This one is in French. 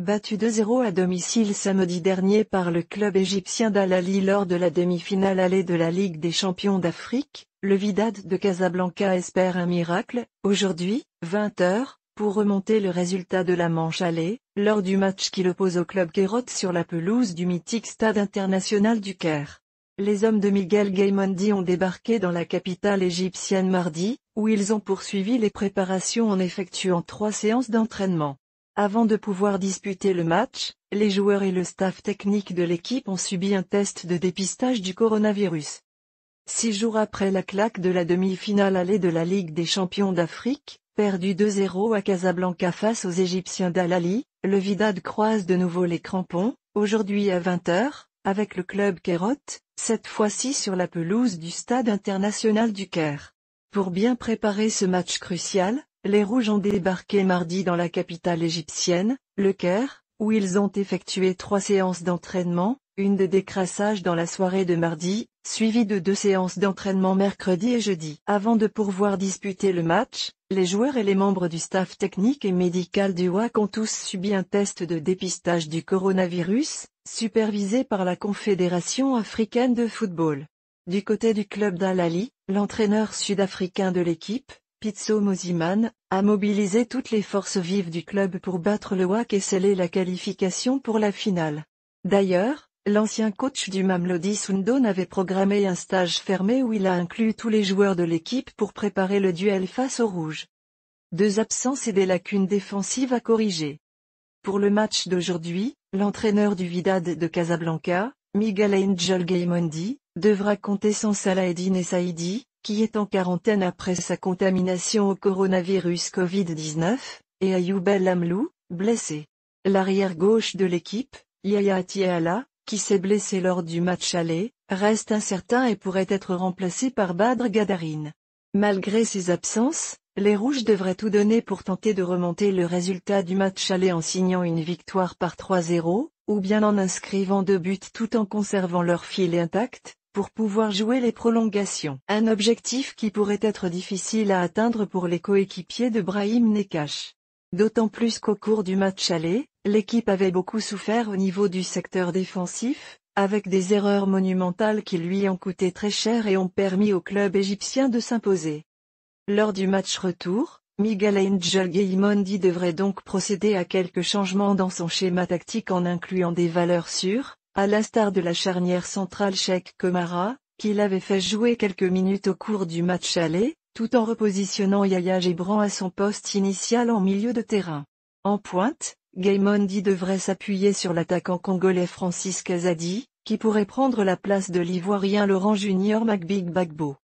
Battu 2-0 à domicile samedi dernier par le club égyptien dal lors de la demi-finale allée de la Ligue des champions d'Afrique, le Vidad de Casablanca espère un miracle, aujourd'hui, 20h, pour remonter le résultat de la manche allée, lors du match qui oppose au club Kerot sur la pelouse du mythique Stade international du Caire. Les hommes de Miguel Gaymondi ont débarqué dans la capitale égyptienne mardi, où ils ont poursuivi les préparations en effectuant trois séances d'entraînement. Avant de pouvoir disputer le match, les joueurs et le staff technique de l'équipe ont subi un test de dépistage du coronavirus. Six jours après la claque de la demi-finale allée de la Ligue des champions d'Afrique, perdu 2-0 à Casablanca face aux Égyptiens d'Al-Ali, le Vidad croise de nouveau les crampons, aujourd'hui à 20h, avec le club Kérote, cette fois-ci sur la pelouse du Stade international du Caire. Pour bien préparer ce match crucial, les Rouges ont débarqué mardi dans la capitale égyptienne, Le Caire, où ils ont effectué trois séances d'entraînement, une de décrassage dans la soirée de mardi, suivie de deux séances d'entraînement mercredi et jeudi. Avant de pouvoir disputer le match, les joueurs et les membres du staff technique et médical du WAC ont tous subi un test de dépistage du coronavirus, supervisé par la Confédération africaine de football. Du côté du club dal l'entraîneur sud-africain de l'équipe, Pizzo Moziman, a mobilisé toutes les forces vives du club pour battre le WAC et sceller la qualification pour la finale. D'ailleurs, l'ancien coach du Mamlodi Sundon avait programmé un stage fermé où il a inclus tous les joueurs de l'équipe pour préparer le duel face au rouge. Deux absences et des lacunes défensives à corriger. Pour le match d'aujourd'hui, l'entraîneur du Vidad de Casablanca, Miguel Angel Gaimondi, devra compter sans Salah et Saidi, qui est en quarantaine après sa contamination au coronavirus Covid-19, et Ayoub El Amlou, blessé. L'arrière gauche de l'équipe, Yaya Atiala, qui s'est blessé lors du match aller, reste incertain et pourrait être remplacé par Badr Gadarine. Malgré ses absences, les Rouges devraient tout donner pour tenter de remonter le résultat du match aller en signant une victoire par 3-0, ou bien en inscrivant deux buts tout en conservant leur fil intact, pour pouvoir jouer les prolongations. Un objectif qui pourrait être difficile à atteindre pour les coéquipiers de Brahim Nekash. D'autant plus qu'au cours du match aller, l'équipe avait beaucoup souffert au niveau du secteur défensif, avec des erreurs monumentales qui lui ont coûté très cher et ont permis au club égyptien de s'imposer. Lors du match retour, Miguel Angel Gaimondi devrait donc procéder à quelques changements dans son schéma tactique en incluant des valeurs sûres, à l'instar de la charnière centrale Sheikh Komara, qui l'avait fait jouer quelques minutes au cours du match aller, tout en repositionnant Yaya Gebran à son poste initial en milieu de terrain. En pointe, Gaymondi devrait s'appuyer sur l'attaquant congolais Francis Kazadi, qui pourrait prendre la place de l'ivoirien Laurent Junior McBig Bagbo.